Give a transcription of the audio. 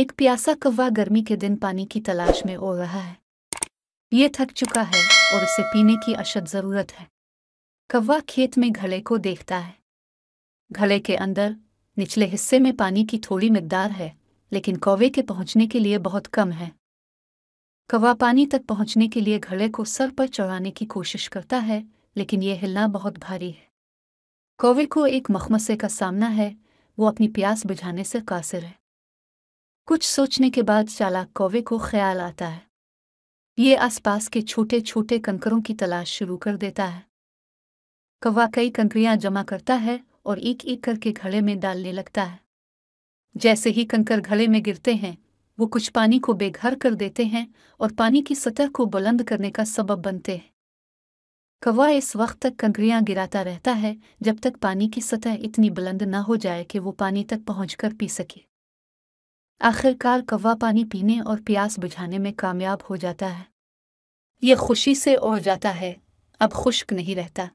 एक प्यासा कौवा गर्मी के दिन पानी की तलाश में ओढ़ रहा है ये थक चुका है और इसे पीने की अशद ज़रूरत है कौवा खेत में घड़े को देखता है घड़े के अंदर निचले हिस्से में पानी की थोड़ी मकदार है लेकिन कौवे के पहुंचने के लिए बहुत कम है कौवा पानी तक पहुंचने के लिए घड़े को सर पर चढ़ाने की कोशिश करता है लेकिन यह हिलना बहुत भारी है कौवे को एक मखमसे का सामना है वो अपनी प्यास बुझाने से कासिर है कुछ सोचने के बाद चालाक कौवे को ख्याल आता है ये आसपास के छोटे छोटे कंकरों की तलाश शुरू कर देता है कौवा कई कंकरियां जमा करता है और एक एक करके घड़े में डालने लगता है जैसे ही कंकर घड़े में गिरते हैं वो कुछ पानी को बेघर कर देते हैं और पानी की सतह को बुलंद करने का सबब बनते हैं कौवा इस वक्त तक कंकरियां गिराता रहता है जब तक पानी की सतह इतनी बुलंद न हो जाए कि वो पानी तक पहुंचकर पी सके आखिरकार कौवा पानी पीने और प्यास बुझाने में कामयाब हो जाता है ये खुशी से ओढ़ जाता है अब खुश्क नहीं रहता